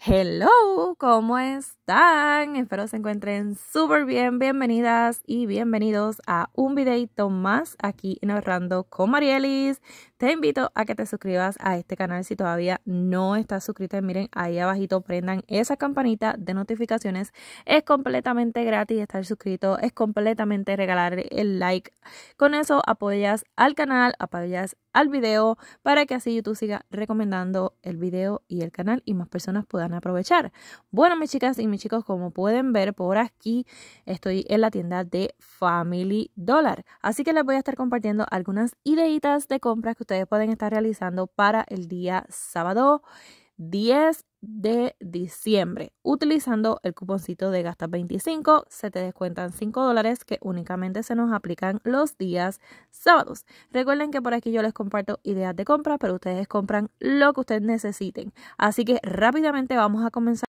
Hello, ¿cómo están? Espero se encuentren súper bien. Bienvenidas y bienvenidos a un videito más aquí en Ahorrando con Marielis. Te invito a que te suscribas a este canal si todavía no estás suscrito Miren, ahí abajito prendan esa campanita de notificaciones. Es completamente gratis estar suscrito, es completamente regalar el like. Con eso apoyas al canal, apoyas al video para que así YouTube siga recomendando el video y el canal y más personas puedan aprovechar. Bueno, mis chicas y mis chicos, como pueden ver por aquí, estoy en la tienda de Family Dollar. Así que les voy a estar compartiendo algunas ideitas de compras que ustedes pueden estar realizando para el día sábado 10 de diciembre. Utilizando el cuponcito de Gasta 25, se te descuentan 5 dólares que únicamente se nos aplican los días sábados. Recuerden que por aquí yo les comparto ideas de compra, pero ustedes compran lo que ustedes necesiten. Así que rápidamente vamos a comenzar.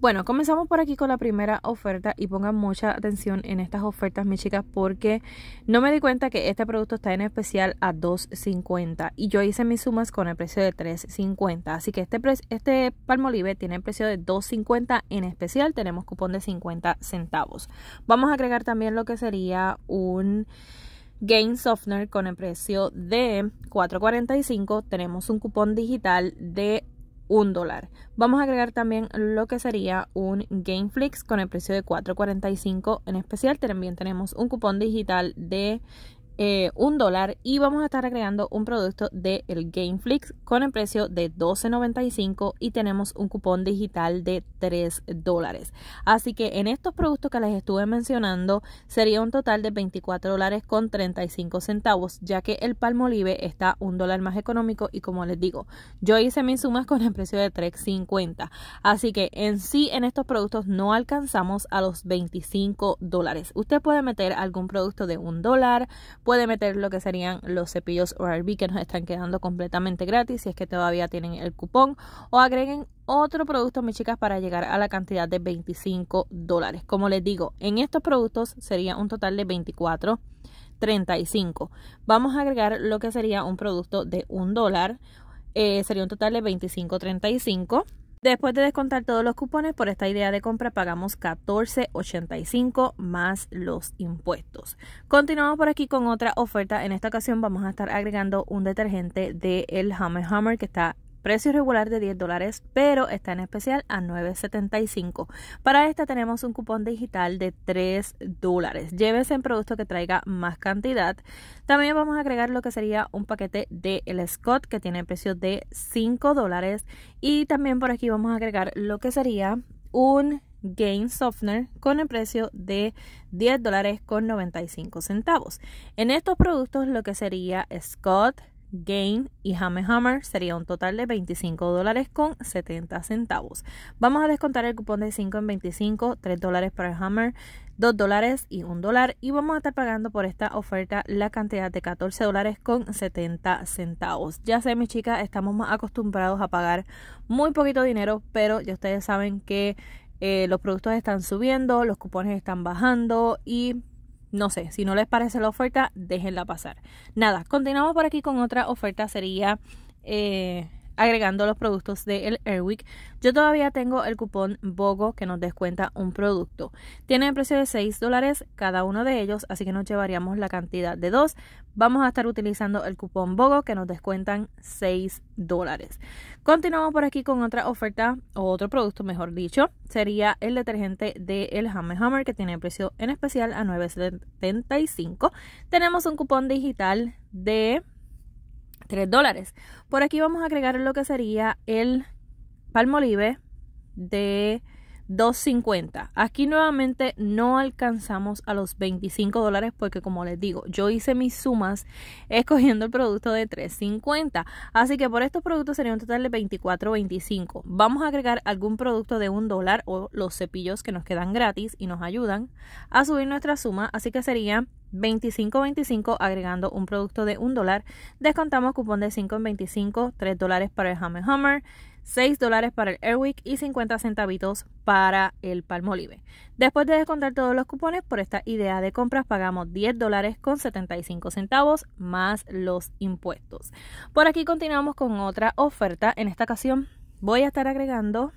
Bueno, comenzamos por aquí con la primera oferta y pongan mucha atención en estas ofertas, mis chicas, porque no me di cuenta que este producto está en especial a $2.50 y yo hice mis sumas con el precio de $3.50. Así que este, este palmolive tiene el precio de $2.50 en especial, tenemos cupón de 50 centavos. Vamos a agregar también lo que sería un... Gain Softener con el precio de 4.45 tenemos un cupón digital de un dólar. Vamos a agregar también lo que sería un Gameflix con el precio de 4.45 en especial. También tenemos un cupón digital de eh, un dólar y vamos a estar agregando un producto de el Gameflix con el precio de $12.95 y tenemos un cupón digital de 3 dólares. Así que en estos productos que les estuve mencionando sería un total de 24 dólares con 35 centavos ya que el palmolive está un dólar más económico y como les digo yo hice mis sumas con el precio de 3.50 así que en sí en estos productos no alcanzamos a los 25 dólares. Usted puede meter algún producto de un dólar puede meter lo que serían los cepillos oral que nos están quedando completamente gratis si es que todavía tienen el cupón o agreguen otro producto, mis chicas, para llegar a la cantidad de 25 dólares. Como les digo, en estos productos sería un total de $24.35. Vamos a agregar lo que sería un producto de un dólar. Eh, sería un total de 25.35. Después de descontar todos los cupones por esta idea de compra pagamos $14.85 más los impuestos. Continuamos por aquí con otra oferta. En esta ocasión vamos a estar agregando un detergente de el Hammer Hammer que está precio regular de 10 dólares, pero está en especial a 9.75. Para esta tenemos un cupón digital de 3 dólares. Llévese en producto que traiga más cantidad. También vamos a agregar lo que sería un paquete de el Scott que tiene precio de 5 dólares. Y también por aquí vamos a agregar lo que sería un Gain Softener con el precio de 10 dólares con 95 centavos. En estos productos lo que sería Scott, Gain y Hammer sería un total de 25 dólares con 70 centavos. Vamos a descontar el cupón de 5 en 25, 3 dólares para el Hammer, 2 dólares y 1 dólar y vamos a estar pagando por esta oferta la cantidad de 14 dólares con 70 centavos. Ya sé mis chicas, estamos más acostumbrados a pagar muy poquito dinero, pero ya ustedes saben que eh, los productos están subiendo, los cupones están bajando y no sé, si no les parece la oferta, déjenla pasar. Nada, continuamos por aquí con otra oferta, sería eh, agregando los productos de el Airwick. Yo todavía tengo el cupón BOGO que nos descuenta un producto. Tiene el precio de 6 dólares cada uno de ellos, así que nos llevaríamos la cantidad de dos. Vamos a estar utilizando el cupón BOGO que nos descuentan 6 dólares. Continuamos por aquí con otra oferta o otro producto, mejor dicho. Sería el detergente de el Hammer Hammer que tiene el precio en especial a 9.75. Tenemos un cupón digital de 3 dólares. Por aquí vamos a agregar lo que sería el palmolive de 250. Aquí nuevamente no alcanzamos a los 25 dólares porque como les digo, yo hice mis sumas escogiendo el producto de 350. Así que por estos productos sería un total de 24.25. Vamos a agregar algún producto de un dólar o los cepillos que nos quedan gratis y nos ayudan a subir nuestra suma. Así que sería 25.25 agregando un producto de un dólar. Descontamos cupón de 5 25, 3 dólares para el Hammer Hammer. 6 dólares para el Airwick y 50 centavitos para el Palmolive. Después de descontar todos los cupones por esta idea de compras, pagamos 10 dólares con 75 centavos más los impuestos. Por aquí continuamos con otra oferta. En esta ocasión voy a estar agregando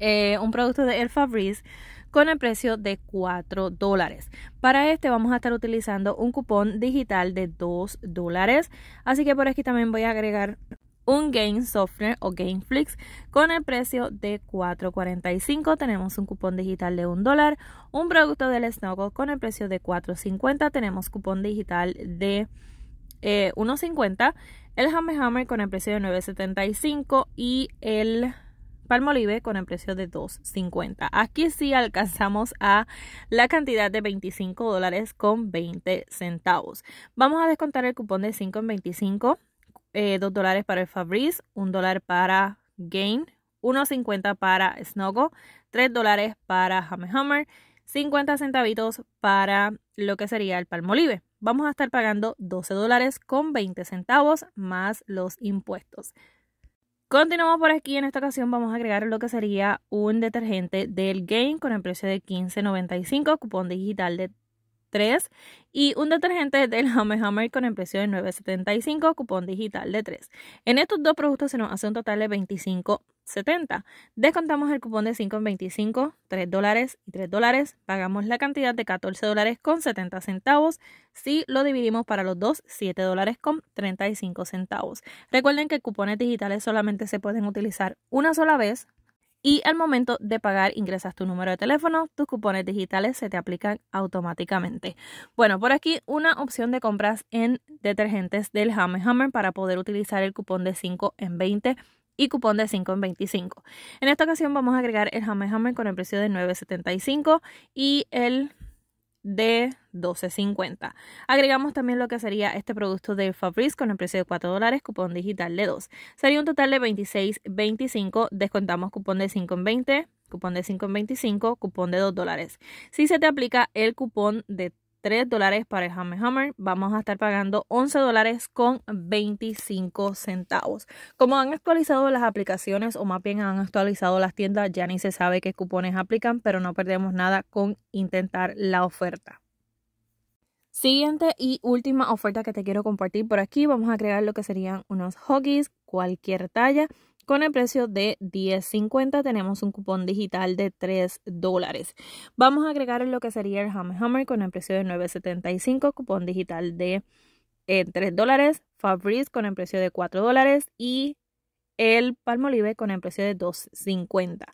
eh, un producto de El Fabrice con el precio de 4 dólares. Para este vamos a estar utilizando un cupón digital de 2 dólares. Así que por aquí también voy a agregar un Game Software o Gameflix con el precio de $4.45. Tenemos un cupón digital de $1 dólar. Un producto del Snuggle con el precio de $4.50. Tenemos cupón digital de $1.50. Eh, el Hammer Hammer con el precio de $9.75 y el Palmolive con el precio de $2.50. Aquí sí alcanzamos a la cantidad de $25 dólares con 20 centavos. Vamos a descontar el cupón de 5 en 25 2 eh, dólares para el Fabrice, 1 dólar para Gain, 1.50 para Snogo, 3 dólares para Hammer Hammer, 50 centavitos para lo que sería el Palmolive. Vamos a estar pagando 12 dólares con 20 centavos más los impuestos. Continuamos por aquí. En esta ocasión vamos a agregar lo que sería un detergente del Gain con el precio de $15.95, cupón digital de y un detergente del Home Hammer con el precio de 9.75, cupón digital de 3. En estos dos productos se nos hace un total de 25.70. Descontamos el cupón de 5 en 25, 3 dólares y 3 dólares. Pagamos la cantidad de 14 dólares con 70 centavos. Si lo dividimos para los dos, 7 dólares con 35 centavos. Recuerden que cupones digitales solamente se pueden utilizar una sola vez y al momento de pagar ingresas tu número de teléfono, tus cupones digitales se te aplican automáticamente. Bueno, por aquí una opción de compras en detergentes del Hammer Hammer para poder utilizar el cupón de 5 en 20 y cupón de 5 en 25. En esta ocasión vamos a agregar el Hammer Hammer con el precio de 9.75 y el de 12.50. Agregamos también lo que sería este producto de Fabrice con el precio de 4 dólares, cupón digital de 2. Sería un total de 26.25, descontamos cupón de 5 en 20, cupón de 5 en 25, cupón de 2 dólares. Si se te aplica el cupón de 3 dólares para el Hammer Hammer. Vamos a estar pagando 11 dólares con 25 centavos. Como han actualizado las aplicaciones o más bien han actualizado las tiendas, ya ni se sabe qué cupones aplican, pero no perdemos nada con intentar la oferta. Siguiente y última oferta que te quiero compartir por aquí. Vamos a crear lo que serían unos hoggies, cualquier talla. Con el precio de 10.50 tenemos un cupón digital de 3 Vamos a agregar lo que sería el Hammer Hammer con el precio de 9.75, cupón digital de 3 eh, dólares. Fabrice con el precio de 4 y el palmolive con el precio de 2.50.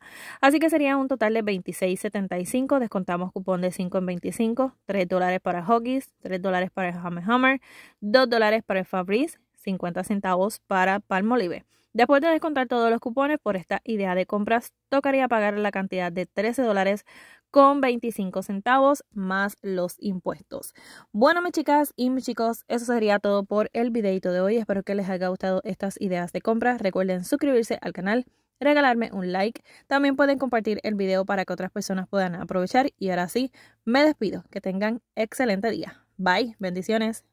Así que sería un total de 26.75. Descontamos cupón de 5 en 25. 3 para Hoggies, 3 para el Hammer Hammer, 2 para el Fabrice, 50 centavos para Palmolive. Después de descontar todos los cupones por esta idea de compras, tocaría pagar la cantidad de 13 dólares con 25 centavos más los impuestos. Bueno, mis chicas y mis chicos, eso sería todo por el videito de hoy. Espero que les haya gustado estas ideas de compras. Recuerden suscribirse al canal, regalarme un like. También pueden compartir el video para que otras personas puedan aprovechar. Y ahora sí, me despido. Que tengan excelente día. Bye, bendiciones.